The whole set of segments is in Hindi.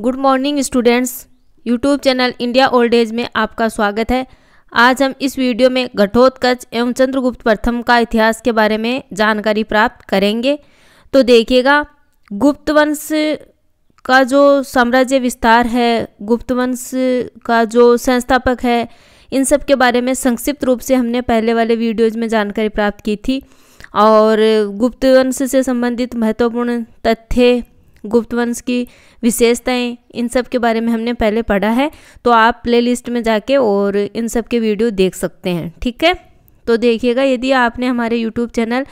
good morning students YouTube channel India old age में आपका स्वागत है आज हम इस वीडियो में घटोत्कच एवं चंद्रगुप्त प्रथम का इतिहास के बारे में जानकारी प्राप्त करेंगे तो देखिएगा गुप्त वंश का जो साम्राज्य विस्तार है गुप्त वंश का जो संस्थापक है इन सब के बारे में संक्षिप्त रूप से हमने पहले वाले वीडियोज में जानकारी प्राप्त की थी और गुप्त वंश से संबंधित महत्वपूर्ण तथ्य गुप्त वंश की विशेषताएं इन सब के बारे में हमने पहले पढ़ा है तो आप प्लेलिस्ट में जाके और इन सब के वीडियो देख सकते हैं ठीक है तो देखिएगा यदि आपने हमारे YouTube channel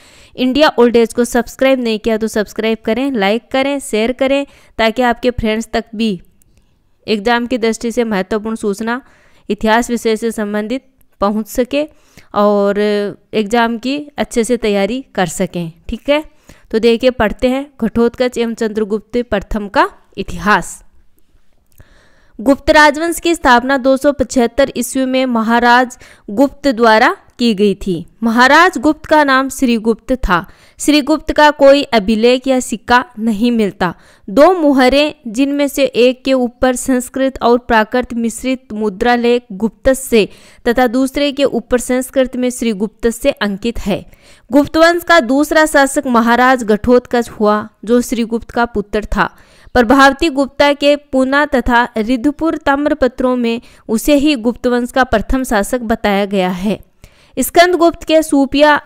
India old age को सब्सक्राइब नहीं किया तो सब्सक्राइब करें लाइक करें शेयर करें ताकि आपके फ्रेंड्स तक भी एग्जाम की दृष्टि से महत्वपूर्ण सूचना इतिहास विषय से संबंधित पहुंच सके और एग्ज़ाम की अच्छे से तैयारी कर सकें ठीक है तो देखिए पढ़ते हैं घटोत्कच एवं चंद्रगुप्त प्रथम का इतिहास गुप्त राजवंश की स्थापना दो ईस्वी में महाराज गुप्त द्वारा की गई थी महाराज गुप्त का नाम श्रीगुप्त था श्रीगुप्त का कोई अभिलेख या सिक्का नहीं मिलता दो मुहरें जिनमें से एक के ऊपर संस्कृत और प्राकृत मिश्रित मुद्रा लेख गुप्त से तथा दूसरे के ऊपर संस्कृत में श्रीगुप्त से अंकित है गुप्तवंश का दूसरा शासक महाराज गठोत्कच हुआ जो श्रीगुप्त का पुत्र था प्रभावती गुप्ता के पूना तथा रिद्धपुर ताम्रपत्रों में उसे ही गुप्तवंश का प्रथम शासक बताया गया है स्कंदगुप्त के सूपिया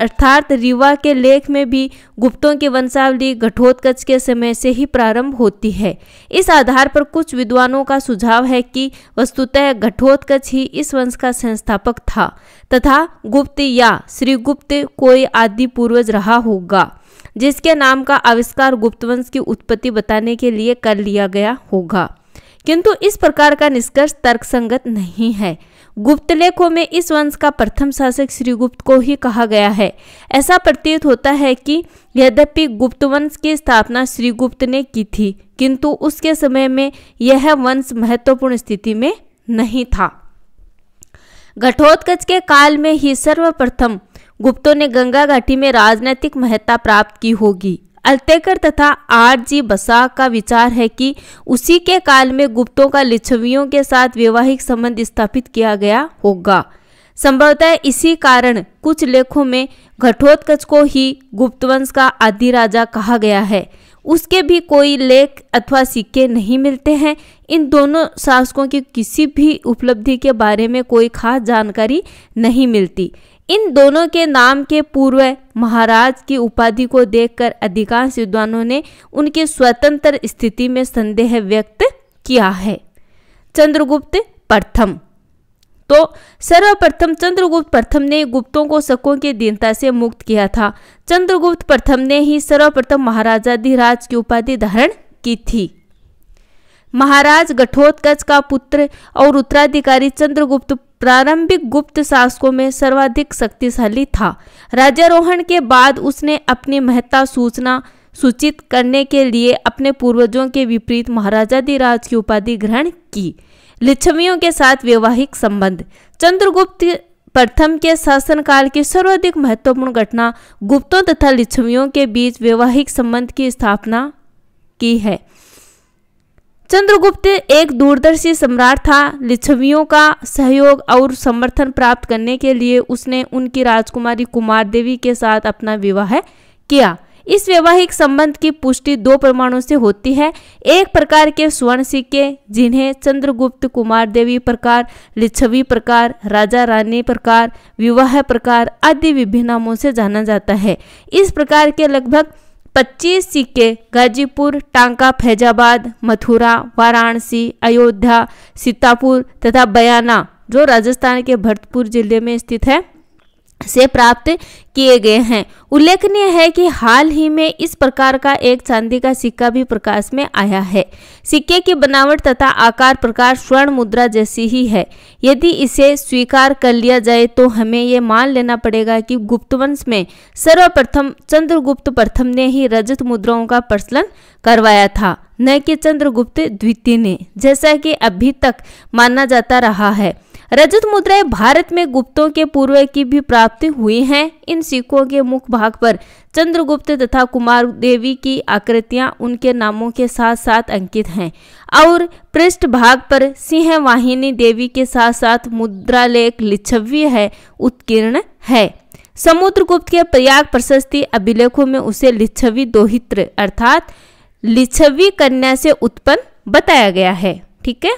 अर्थात रीवा के लेख में भी गुप्तों की वंशावली घटोत्कच के समय से ही प्रारंभ होती है इस आधार पर कुछ विद्वानों का सुझाव है कि वस्तुतः घटोत्कच ही इस वंश का संस्थापक था तथा गुप्त या श्रीगुप्त कोई आदि पूर्वज रहा होगा जिसके नाम का आविष्कार गुप्त वंश की उत्पत्ति बताने के लिए कर लिया गया होगा किंतु इस प्रकार का निष्कर्ष तर्कसंगत नहीं है गुप्त लेखों में इस वंश का प्रथम शासक श्रीगुप्त को ही कहा गया है ऐसा प्रतीत होता है कि यद्यपि गुप्त वंश की स्थापना श्रीगुप्त ने की थी किंतु उसके समय में यह वंश महत्वपूर्ण स्थिति में नहीं था घटोत्कच के काल में ही सर्वप्रथम गुप्तों ने गंगा घाटी में राजनैतिक महत्ता प्राप्त की होगी अल्तेकर तथा आर जी बसा का विचार है कि उसी के काल में गुप्तों का लिच्छवियों के साथ वैवाहिक संबंध स्थापित किया गया होगा संभवतः इसी कारण कुछ लेखों में घटोत्कच को ही गुप्तवंश का आदि राजा कहा गया है उसके भी कोई लेख अथवा सिक्के नहीं मिलते हैं इन दोनों शासकों की किसी भी उपलब्धि के बारे में कोई खास जानकारी नहीं मिलती इन दोनों के नाम के पूर्व महाराज की उपाधि को देखकर अधिकांश विद्वानों ने उनके स्वतंत्र स्थिति में संदेह व्यक्त किया है चंद्रगुप्त प्रथम तो सर्वप्रथम चंद्रगुप्त प्रथम ने गुप्तों को शकों की दीनता से मुक्त किया था चंद्रगुप्त प्रथम ने ही सर्वप्रथम महाराजाधिराज की उपाधि धारण की थी महाराज गठोत्क का पुत्र और उत्तराधिकारी चंद्रगुप्त प्रारंभिक गुप्त शासकों में सर्वाधिक शक्तिशाली था राजारोहण के बाद उसने अपनी महत्ता सूचना सूचित करने के लिए अपने पूर्वजों के विपरीत महाराजाधिराज की उपाधि ग्रहण की लिच्छवियों के साथ वैवाहिक संबंध चंद्रगुप्त प्रथम के शासनकाल की सर्वाधिक महत्वपूर्ण घटना गुप्तों तथा लिच्छवियों के बीच वैवाहिक संबंध की स्थापना की है चंद्रगुप्त एक दूरदर्शी सम्राट था लिच्छवियों का सहयोग और समर्थन प्राप्त करने के लिए उसने उनकी राजकुमारी कुमार देवी के साथ अपना विवाह किया इस वैवाहिक संबंध की पुष्टि दो प्रमाणों से होती है एक प्रकार के स्वर्ण सिक्के जिन्हें चंद्रगुप्त कुमार देवी प्रकार लिच्छवी प्रकार राजा रानी प्रकार विवाह प्रकार आदि विभिन्न नामों से जाना जाता है इस प्रकार के लगभग पच्चीस सिक्के गाजीपुर टांका फैजाबाद मथुरा वाराणसी अयोध्या सीतापुर तथा बयाना जो राजस्थान के भरतपुर जिले में स्थित है से प्राप्त किए गए हैं उल्लेखनीय है कि हाल ही में इस प्रकार का एक चांदी का सिक्का भी प्रकाश में आया है सिक्के की बनावट तथा आकार प्रकार स्वर्ण मुद्रा जैसी ही है यदि इसे स्वीकार कर लिया जाए तो हमें ये मान लेना पड़ेगा कि गुप्तवंश में सर्वप्रथम चंद्रगुप्त प्रथम ने ही रजत मुद्राओं का प्रचलन करवाया था न कि चंद्रगुप्त द्वितीय ने जैसा कि अभी तक माना जाता रहा है रजत मुद्राएं भारत में गुप्तों के पूर्व की भी प्राप्ति हुई हैं इन सिक्कों के मुख्य भाग पर चंद्रगुप्त तथा कुमार देवी की आकृतियां उनके नामों के साथ साथ अंकित हैं और पृष्ठ भाग पर सिंह वाहिनी देवी के साथ साथ मुद्रालेख लिच्छवी है उत्कीर्ण है समुद्रगुप्त के प्रयाग प्रशस्ति अभिलेखों में उसे लिच्छवी दोहित्र अर्थात लिच्छवी कन्या से उत्पन्न बताया गया है ठीक है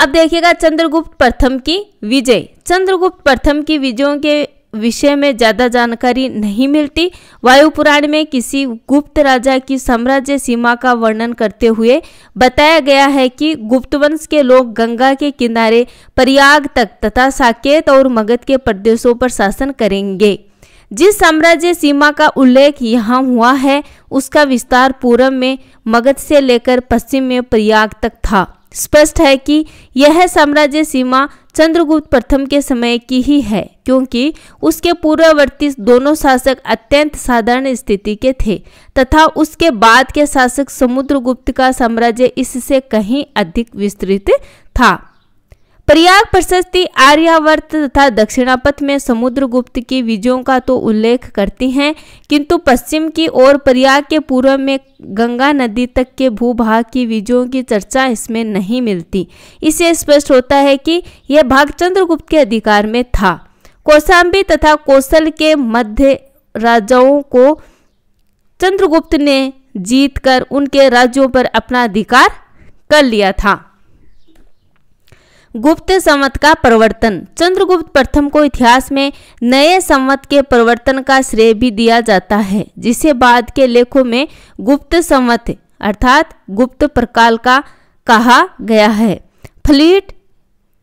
अब देखिएगा चंद्रगुप्त प्रथम की विजय चंद्रगुप्त प्रथम की विजयों के विषय में ज़्यादा जानकारी नहीं मिलती वायु पुराण में किसी गुप्त राजा की साम्राज्य सीमा का वर्णन करते हुए बताया गया है कि गुप्त वंश के लोग गंगा के किनारे प्रयाग तक तथा साकेत और मगध के प्रदेशों पर शासन करेंगे जिस साम्राज्य सीमा का उल्लेख यहाँ हुआ है उसका विस्तार पूर्व में मगध से लेकर पश्चिम में प्रयाग तक था स्पष्ट है कि यह साम्राज्य सीमा चंद्रगुप्त प्रथम के समय की ही है क्योंकि उसके पूर्ववर्ती दोनों शासक अत्यंत साधारण स्थिति के थे तथा उसके बाद के शासक समुद्रगुप्त का साम्राज्य इससे कहीं अधिक विस्तृत था प्रयाग प्रशस्ति आर्यावर्त तथा दक्षिणापथ में समुद्रगुप्त की विजयों का तो उल्लेख करती हैं किंतु पश्चिम की ओर प्रयाग के पूर्व में गंगा नदी तक के भूभाग की विजयों की चर्चा इसमें नहीं मिलती इससे स्पष्ट होता है कि यह भाग चंद्रगुप्त के अधिकार में था कौशाम्बी तथा कौशल के मध्य राजाओं को चंद्रगुप्त ने जीत उनके राज्यों पर अपना अधिकार कर लिया था गुप्त संवत का प्रवर्तन चंद्रगुप्त प्रथम को इतिहास में नए संवत के प्रवर्तन का श्रेय भी दिया जाता है जिसे बाद के लेखों में गुप्त संवत अर्थात गुप्त प्रकाल का कहा गया है फ्लीट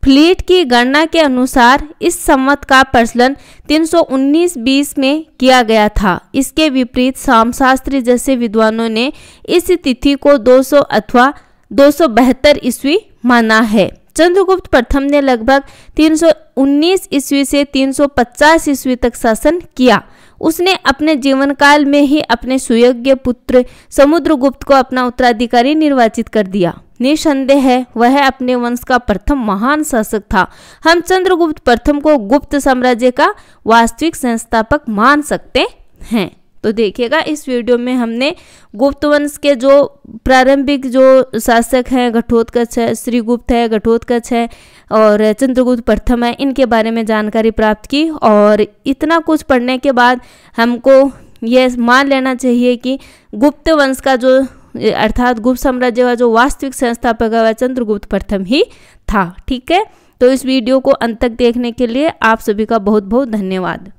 फ्लीट की गणना के अनुसार इस संवत का प्रचलन 319-20 में किया गया था इसके विपरीत शामशास्त्री जैसे विद्वानों ने इस तिथि को 200 अथवा दो ईस्वी माना है चंद्रगुप्त प्रथम ने लगभग 319 ईस्वी से 350 ईस्वी तक शासन किया उसने अपने जीवन काल में ही अपने सुयोग्य पुत्र समुद्रगुप्त को अपना उत्तराधिकारी निर्वाचित कर दिया निसंदेह है वह अपने वंश का प्रथम महान शासक था हम चंद्रगुप्त प्रथम को गुप्त साम्राज्य का वास्तविक संस्थापक मान सकते हैं तो देखिएगा इस वीडियो में हमने गुप्त वंश के जो प्रारंभिक जो शासक हैं घटोत्कच है श्रीगुप्त है घटोत्कच है और चंद्रगुप्त प्रथम है इनके बारे में जानकारी प्राप्त की और इतना कुछ पढ़ने के बाद हमको यह मान लेना चाहिए कि गुप्त वंश का जो अर्थात गुप्त साम्राज्य का जो वास्तविक संस्थापक है वह चंद्रगुप्त प्रथम ही था ठीक है तो इस वीडियो को अंत तक देखने के लिए आप सभी का बहुत बहुत धन्यवाद